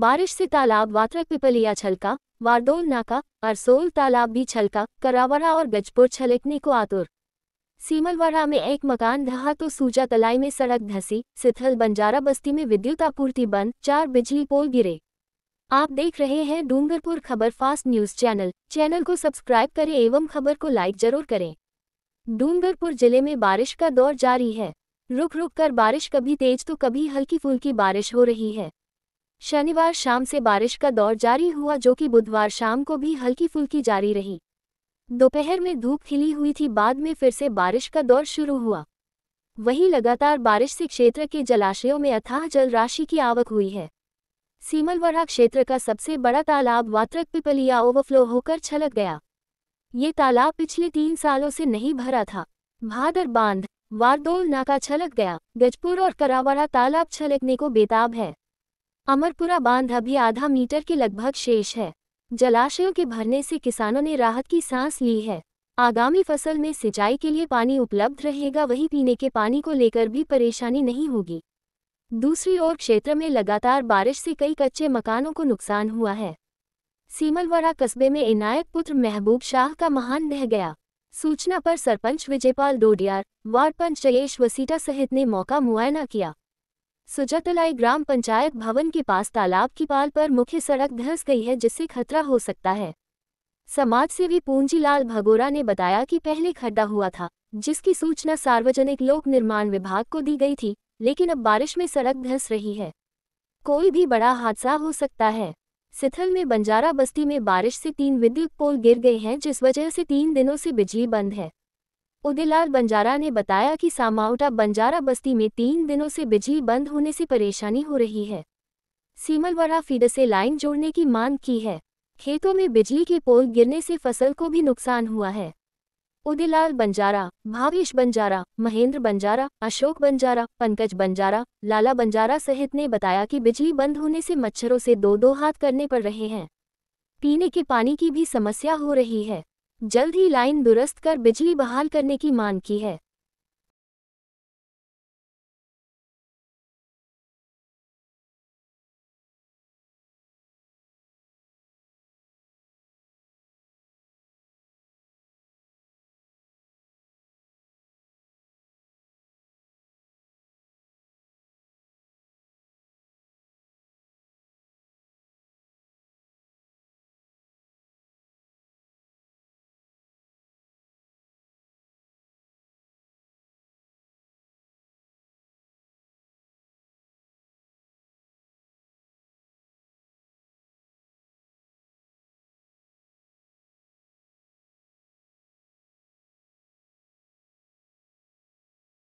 बारिश से तालाब वात्रक पिपलिया छलका वारदोल नाका अरसोल तालाब भी छलका करावरा और गजपुर छलकने को आतुर सीमलवरा में एक मकान ढहा तो सूजा तलाई में सड़क धसी सिथल बंजारा बस्ती में विद्युत आपूर्ति बंद चार बिजली पोल गिरे आप देख रहे हैं डूंगरपुर खबर फास्ट न्यूज चैनल चैनल को सब्सक्राइब करें एवं खबर को लाइक जरूर करें डूंगरपुर जिले में बारिश का दौर जारी है रुक रुक कर बारिश कभी तेज तो कभी हल्की फुल्की बारिश हो रही है शनिवार शाम से बारिश का दौर जारी हुआ जो कि बुधवार शाम को भी हल्की फुल्की जारी रही दोपहर में धूप खिली हुई थी बाद में फिर से बारिश का दौर शुरू हुआ वहीं लगातार बारिश से क्षेत्र के जलाशयों में अथाह जल राशि की आवक हुई है सीमलवरा क्षेत्र का सबसे बड़ा तालाब वात्रक पिपलिया ओवरफ्लो होकर छलक गया ये तालाब पिछले तीन सालों से नहीं भरा था भादर बांध वारदोल नाका छलक गया गजपुर और करावरा तालाब छलकने को बेताब है अमरपुरा बांध अभी आधा मीटर के लगभग शेष है जलाशयों के भरने से किसानों ने राहत की सांस ली है आगामी फसल में सिंचाई के लिए पानी उपलब्ध रहेगा वहीं पीने के पानी को लेकर भी परेशानी नहीं होगी दूसरी ओर क्षेत्र में लगातार बारिश से कई कच्चे मकानों को नुकसान हुआ है सीमलवाड़ा कस्बे में इनायत पुत्र महबूब शाह का महान बह गया सूचना पर सरपंच विजयपाल डोडियार वार्ड पंच जयेश वसीटा सहित ने मौका मुआयना किया सुजातलाई ग्राम पंचायत भवन के पास तालाब की पाल पर मुख्य सड़क धंस गई है जिससे खतरा हो सकता है समाजसेवी पूंजीलाल भगोरा ने बताया कि पहले खड्डा हुआ था जिसकी सूचना सार्वजनिक लोक निर्माण विभाग को दी गई थी लेकिन अब बारिश में सड़क धंस रही है कोई भी बड़ा हादसा हो सकता है सिथल में बंजारा बस्ती में बारिश से तीन विद्युत पोल गिर गए हैं जिस वजह से तीन दिनों से बिजली बंद है उदिलाल बंजारा ने बताया कि सामाउटा बंजारा बस्ती में तीन दिनों से बिजली बंद होने से परेशानी हो रही है सीमलवाड़ा फीड से लाइन जोड़ने की मांग की है खेतों में बिजली के पोल गिरने से फसल को भी नुकसान हुआ है उदिलाल बंजारा भावेश बंजारा महेंद्र बंजारा अशोक बंजारा पंकज बंजारा लाला बंजारा सहित ने बताया कि बिजली बंद होने से मच्छरों से दो दो हाथ करने पड़ रहे हैं पीने के पानी की भी समस्या हो रही है जल्द ही लाइन दुरुस्त कर बिजली बहाल करने की मांग की है